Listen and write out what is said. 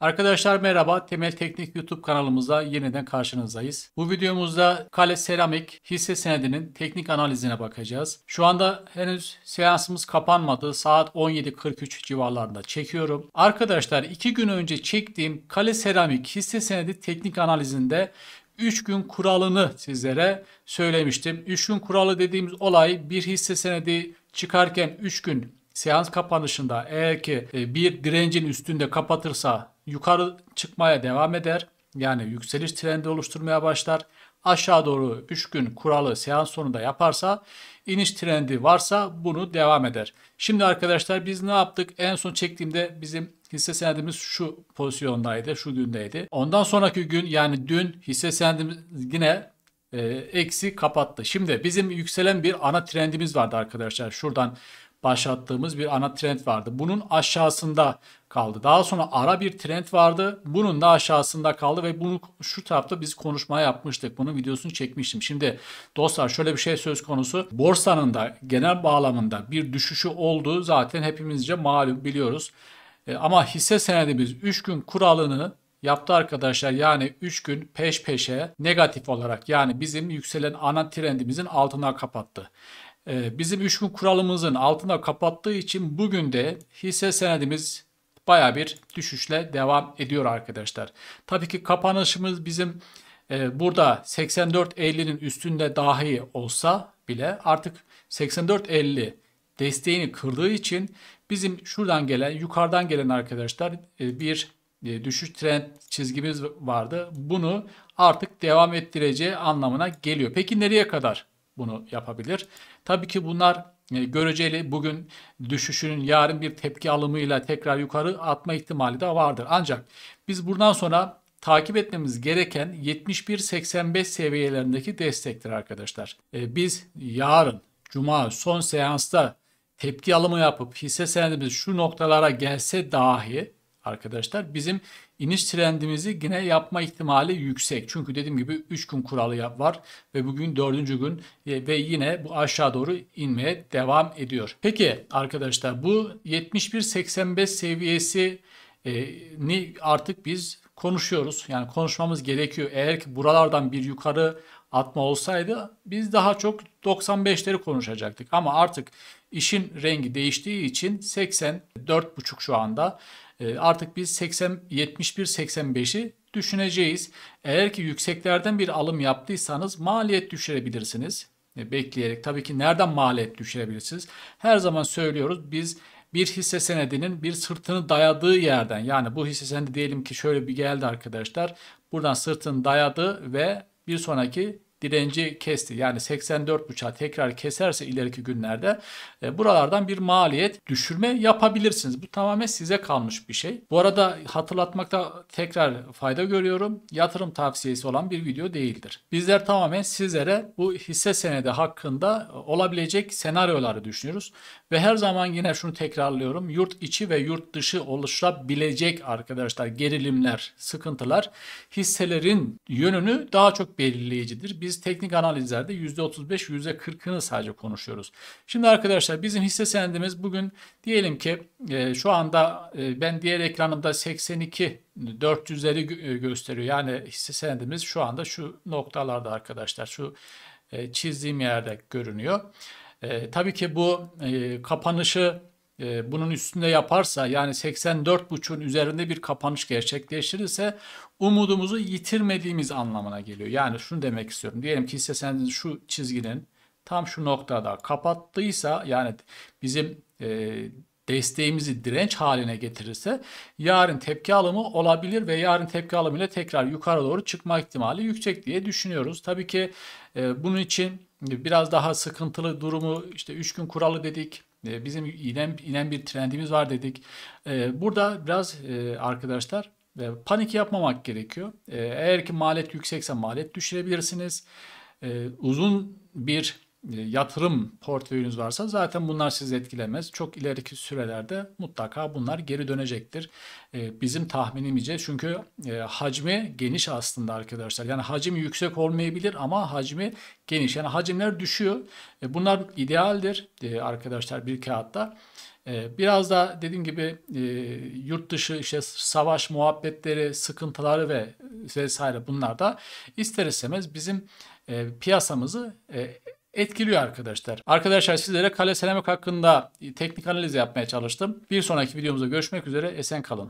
Arkadaşlar merhaba. Temel Teknik YouTube kanalımıza yeniden karşınızdayız. Bu videomuzda Kale Seramik hisse senedinin teknik analizine bakacağız. Şu anda henüz seansımız kapanmadı. Saat 17.43 civarlarında çekiyorum. Arkadaşlar 2 gün önce çektiğim Kale Seramik hisse senedi teknik analizinde 3 gün kuralını sizlere söylemiştim. 3 gün kuralı dediğimiz olay bir hisse senedi çıkarken 3 gün seans kapanışında eğer ki e, bir direncin üstünde kapatırsa yukarı çıkmaya devam eder. Yani yükseliş trendi oluşturmaya başlar. Aşağı doğru 3 gün kuralı seans sonunda yaparsa iniş trendi varsa bunu devam eder. Şimdi arkadaşlar biz ne yaptık? En son çektiğimde bizim hisse senedimiz şu pozisyondaydı, şu gündeydi. Ondan sonraki gün yani dün hisse senedimiz yine e, eksi kapattı. Şimdi bizim yükselen bir ana trendimiz vardı arkadaşlar. Şuradan başlattığımız bir ana trend vardı. Bunun aşağısında kaldı. Daha sonra ara bir trend vardı. Bunun da aşağısında kaldı ve bunu şu tarafta biz konuşmaya yapmıştık. Bunun videosunu çekmiştim. Şimdi dostlar şöyle bir şey söz konusu. Borsanın da genel bağlamında bir düşüşü olduğu zaten hepimizce malum biliyoruz. E, ama hisse senedi biz 3 gün kuralını yaptı arkadaşlar. Yani 3 gün peş peşe negatif olarak yani bizim yükselen ana trendimizin altına kapattı. Ee, bizim üç gün kuralımızın altında kapattığı için bugün de hisse senedimiz baya bir düşüşle devam ediyor arkadaşlar. Tabii ki kapanışımız bizim e, burada 84.50'nin üstünde dahi olsa bile artık 84.50 desteğini kırdığı için bizim şuradan gelen yukarıdan gelen arkadaşlar e, bir e, düşüş trend çizgimiz vardı. Bunu artık devam ettireceği anlamına geliyor. Peki nereye kadar? bunu yapabilir. Tabii ki bunlar e, göreceli bugün düşüşünün yarın bir tepki alımıyla tekrar yukarı atma ihtimali de vardır. Ancak biz buradan sonra takip etmemiz gereken 71-85 seviyelerindeki destektir arkadaşlar. E, biz yarın Cuma son seansta tepki alımı yapıp hisse senedimiz şu noktalara gelse dahi arkadaşlar bizim iniş trendimizi yine yapma ihtimali yüksek. Çünkü dediğim gibi 3 gün kuralı var ve bugün 4. gün e, ve yine bu aşağı doğru inmeye devam ediyor. Peki arkadaşlar bu 71.85 85 seviyesi e, ni artık biz konuşuyoruz. Yani konuşmamız gerekiyor. Eğer ki buralardan bir yukarı atma olsaydı biz daha çok 95'leri konuşacaktık. Ama artık işin rengi değiştiği için 84,5 şu anda. Ee, artık biz 80 71 85'i düşüneceğiz. Eğer ki yükseklerden bir alım yaptıysanız maliyet düşürebilirsiniz. Ee, bekleyerek tabii ki nereden maliyet düşürebilirsiniz? Her zaman söylüyoruz biz bir hisse senedinin bir sırtını dayadığı yerden yani bu hisse senedi diyelim ki şöyle bir geldi arkadaşlar. Buradan sırtını dayadı ve bir sonraki direnci kesti. Yani 84.5'a tekrar keserse ileriki günlerde e, buralardan bir maliyet düşürme yapabilirsiniz. Bu tamamen size kalmış bir şey. Bu arada hatırlatmakta tekrar fayda görüyorum. Yatırım tavsiyesi olan bir video değildir. Bizler tamamen sizlere bu hisse senedi hakkında olabilecek senaryoları düşünüyoruz. Ve her zaman yine şunu tekrarlıyorum. Yurt içi ve yurt dışı oluşabilecek arkadaşlar gerilimler, sıkıntılar hisselerin yönünü daha çok belirleyicidir. Biz biz teknik analizlerde %35, %40'ını sadece konuşuyoruz. Şimdi arkadaşlar bizim hisse senedimiz bugün diyelim ki e, şu anda e, ben diğer ekranımda 82 400'leri gö e, gösteriyor. Yani hisse senedimiz şu anda şu noktalarda arkadaşlar şu e, çizdiğim yerde görünüyor. E, tabii ki bu e, kapanışı e, bunun üstünde yaparsa yani 84.5'un üzerinde bir kapanış gerçekleştirirse umudumuzu yitirmediğimiz anlamına geliyor. Yani şunu demek istiyorum. Diyelim ki hisse senedini şu çizginin tam şu noktada kapattıysa yani bizim e, desteğimizi direnç haline getirirse yarın tepki alımı olabilir ve yarın tepki alımı ile tekrar yukarı doğru çıkma ihtimali yüksek diye düşünüyoruz. Tabii ki e, bunun için biraz daha sıkıntılı durumu işte 3 gün kuralı dedik. Ee, bizim inen, inen bir trendimiz var dedik. Ee, burada biraz e, arkadaşlar e, panik yapmamak gerekiyor. Ee, eğer ki maliyet yüksekse maliyet düşürebilirsiniz. uzun bir e, yatırım portföyünüz varsa zaten bunlar sizi etkilemez. Çok ileriki sürelerde mutlaka bunlar geri dönecektir. E, bizim tahminimizce çünkü e, hacmi geniş aslında arkadaşlar. Yani hacim yüksek olmayabilir ama hacmi geniş. Yani hacimler düşüyor. Bunlar idealdir arkadaşlar bir kağıtta. Biraz da dediğim gibi yurt dışı işte savaş muhabbetleri, sıkıntıları ve vesaire bunlar da ister istemez bizim piyasamızı etkiliyor arkadaşlar. Arkadaşlar sizlere kale seramik hakkında teknik analiz yapmaya çalıştım. Bir sonraki videomuzda görüşmek üzere. Esen kalın.